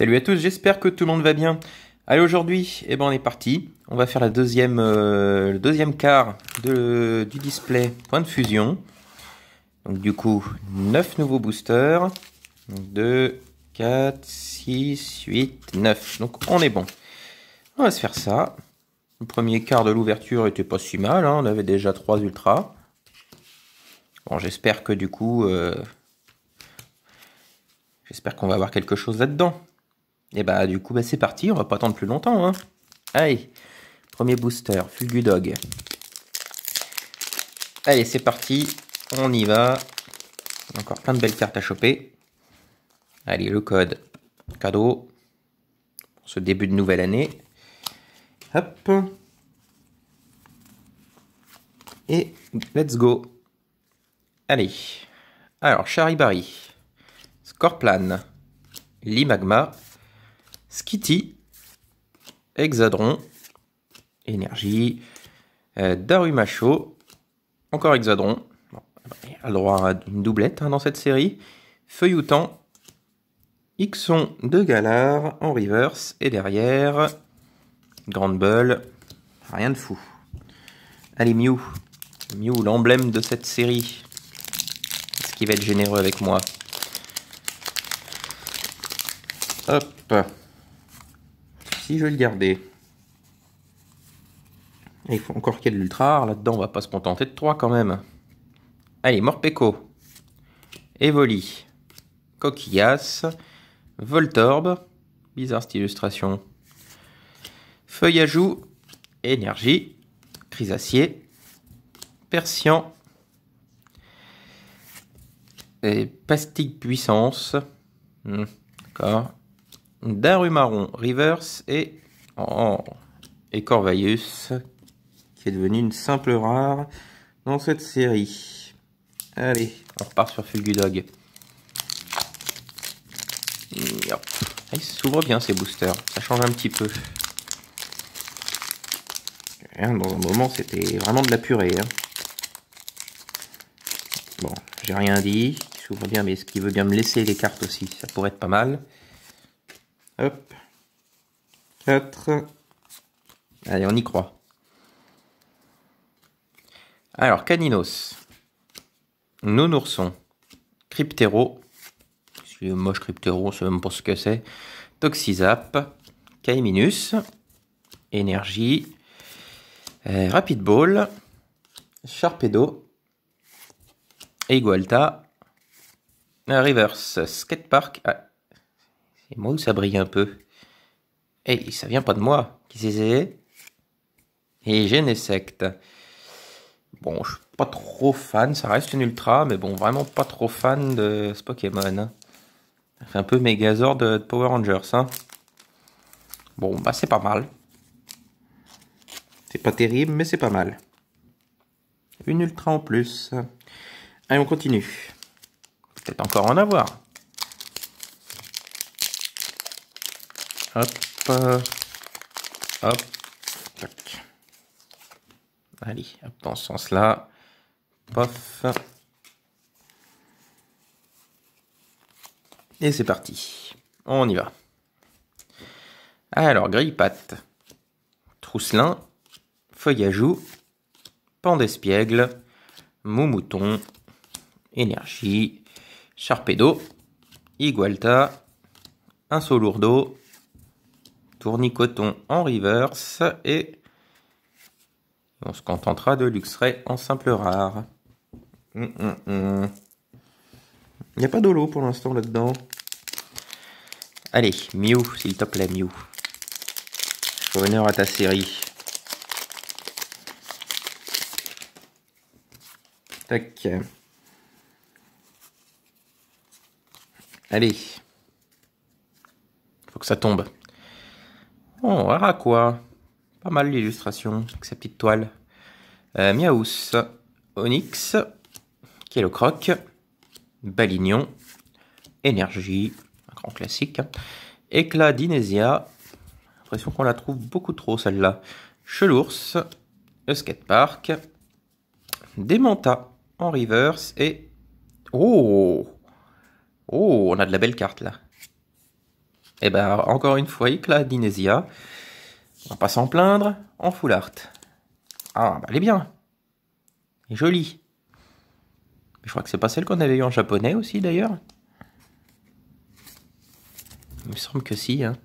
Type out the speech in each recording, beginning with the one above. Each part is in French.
Salut à tous, j'espère que tout le monde va bien. Allez aujourd'hui, eh ben on est parti. On va faire la deuxième, euh, le deuxième quart de, du display point de fusion. Donc du coup, 9 nouveaux boosters. 2, 4, 6, 8, 9. Donc on est bon. On va se faire ça. Le premier quart de l'ouverture était pas si mal, hein. on avait déjà 3 ultras. Bon j'espère que du coup... Euh, j'espère qu'on va avoir quelque chose là-dedans. Et eh bah du coup, bah, c'est parti, on va pas attendre plus longtemps. Hein. Allez, premier booster, Fugudog. Allez, c'est parti, on y va. Encore plein de belles cartes à choper. Allez, le code. Cadeau. Pour ce début de nouvelle année. Hop. Et let's go. Allez. Alors, Charibari. Scorplan. Limagma. Skitty, Hexadron, Énergie, euh, Darumacho, encore Hexadron. a droit à une doublette hein, dans cette série. Feuilloutant, xon de Galar en reverse et derrière Grande Bull, rien de fou. Allez Mew, Mew l'emblème de cette série. ce qui va être généreux avec moi Hop je vais le garder. il faut encore qu'il y ait de l'ultra Là-dedans, on va pas se contenter de 3 quand même. Allez, Morpeko. Evoli. Coquillasse. Voltorb. Bizarre cette illustration. Feuille à joue. Énergie. Crisacier. Persian. Et plastique puissance. Hmm, d'accord. Darumaron, Rivers et, et qui est devenu une simple rare dans cette série. Allez, on repart sur Fulgudog. Ah, il s'ouvre bien ces boosters, ça change un petit peu. Hein, dans un moment, c'était vraiment de la purée. Hein. Bon, j'ai rien dit, il s'ouvre bien, mais est-ce qu'il veut bien me laisser les cartes aussi Ça pourrait être pas mal. Hop. 4. Allez, on y croit. Alors, Caninos, Nounourson, Cryptero, le moche Cryptero, je même pas ce que c'est, Toxizap, Kaiminus, Énergie, euh, Rapid Ball, Sharpedo, Igualta, Reverse Skatepark, Park. Ah, et moi où ça brille un peu Eh, ça vient pas de moi. Qui c'est Et j'ai Sect. Bon, je suis pas trop fan, ça reste une ultra, mais bon, vraiment pas trop fan de ce Pokémon. Hein. un peu Megazord de, de Power Rangers. Hein. Bon, bah c'est pas mal. C'est pas terrible, mais c'est pas mal. Une ultra en plus. Allez, on continue. Peut-être encore en avoir. Hop. Hop. Allez, dans ce sens-là. Pof. Et c'est parti. On y va. Alors, grille-pâte, trousselin, feuillage, à joue, pan d'espiègle, moumouton, énergie, d'eau, igualta, un lourdeau, tournicoton en reverse et on se contentera de luxray en simple rare. Hum, hum, hum. Il n'y a pas d'olo pour l'instant là-dedans. Allez, Mew, s'il te plaît, Mew. Honneur à ta série. Tac. Allez. Faut que ça tombe. Oh, quoi. Pas mal l'illustration, avec sa petite toile. Euh, Onyx, qui croc, Balignon, Énergie, un grand classique, hein. Éclat d'Inésia, l'impression qu'on la trouve beaucoup trop celle-là, Chelours, le Park, Démenta en reverse et... Oh Oh, on a de la belle carte là et eh ben encore une fois, éclat d'Inésia. On va pas s'en plaindre, en full art. Ah, bah, elle est bien. Elle est jolie. je crois que c'est pas celle qu'on avait eue en japonais aussi d'ailleurs. Il me semble que si. Hein.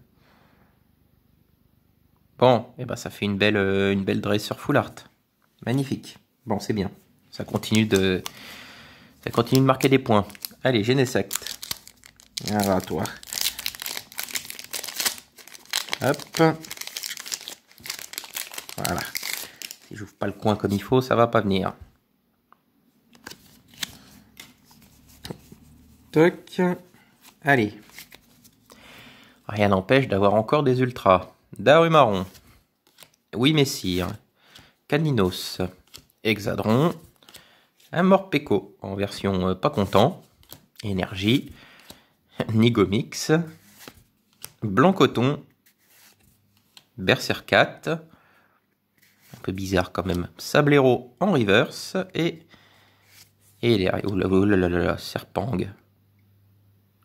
Bon, et eh ben ça fait une belle, euh, une belle dress sur full art. Magnifique. Bon, c'est bien. Ça continue de, ça continue de marquer des points. Allez, Genesect. à ah, toi. Hop. Voilà. Si j'ouvre pas le coin comme il faut, ça va pas venir. Toc. Allez. Rien n'empêche d'avoir encore des ultras. marron. Oui, Messire. Caninos. Hexadron. Un Morpeko en version euh, pas content. Énergie. Nigomix. Blanc coton Berserk 4. Un peu bizarre quand même. Sablero en reverse. Et. Et les. Oh, oh là là Serpang.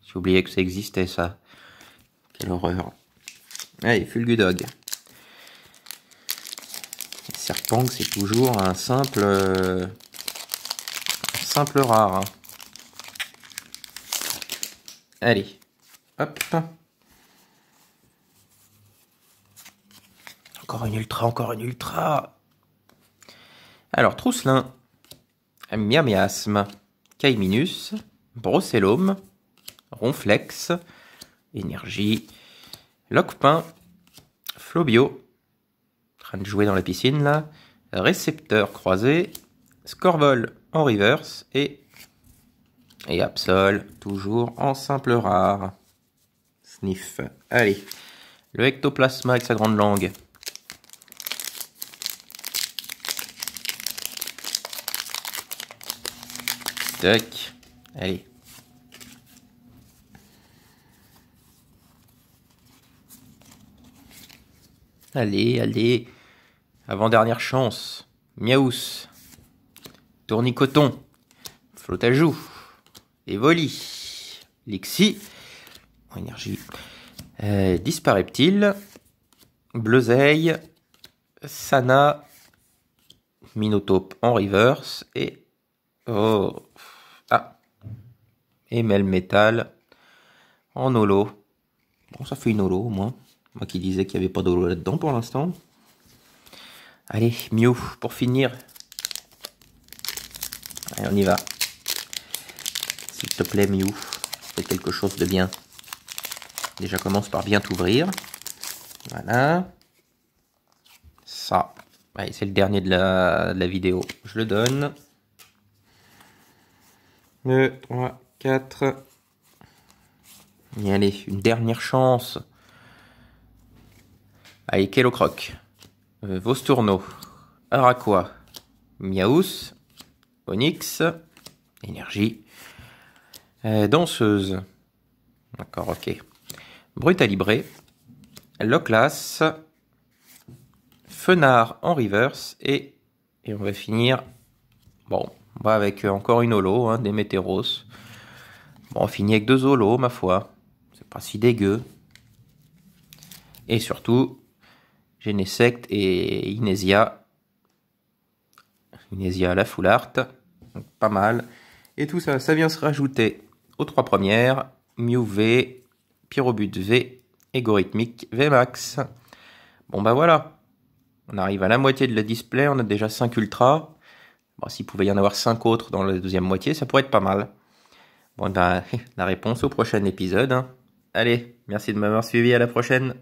J'ai oublié que ça existait ça. Quelle horreur. Allez, Fulgudog. Serpang, c'est toujours un simple. un simple rare. Hein. Allez. Hop. Encore une ultra, encore une ultra. Alors, Trousselin, Miamiasme, Caiminus, brossellum, Ronflex, Énergie, Locpin, Flobio, train de jouer dans la piscine là, Récepteur croisé, Scorvol en reverse et, et Absol, toujours en simple rare. Sniff. Allez, le ectoplasma avec sa grande langue. Allez. Allez, allez. Avant-dernière chance. Miaous. Tournicoton. Flottajou. Evoli. Lixi. Énergie. Euh, Dispareptile. Bleuzeille. Sana. Minotope en reverse. Et. Oh même métal en holo. Bon, ça fait une holo au moins. Moi qui disais qu'il n'y avait pas d'holo là-dedans pour l'instant. Allez, Mew, pour finir. Allez, on y va. S'il te plaît, Mew, fais quelque chose de bien. Déjà, commence par bien t'ouvrir. Voilà. Ça. c'est le dernier de la, vidéo. Je le donne. 4. Y allez, une dernière chance. Allez, Kellocroc. Euh, Vostourneau. Araqua. Miaous. Onyx. Énergie. Euh, danseuse. D'accord, ok. Brutalibré. Loclas. Fenard en reverse. Et, et on va finir. Bon, on va avec encore une holo, hein, des Météros. Bon, on finit avec deux holos, ma foi. C'est pas si dégueu. Et surtout, Genesect et Inesia. Inesia à la full art. Donc, pas mal. Et tout ça, ça vient se rajouter aux trois premières. Mew V, Pyrobut V, Egorhythmic V Bon ben voilà. On arrive à la moitié de la display, on a déjà 5 ultras. Bon, s'il pouvait y en avoir 5 autres dans la deuxième moitié, ça pourrait être pas mal. Bon, la réponse au prochain épisode. Hein. Allez, merci de m'avoir suivi, à la prochaine.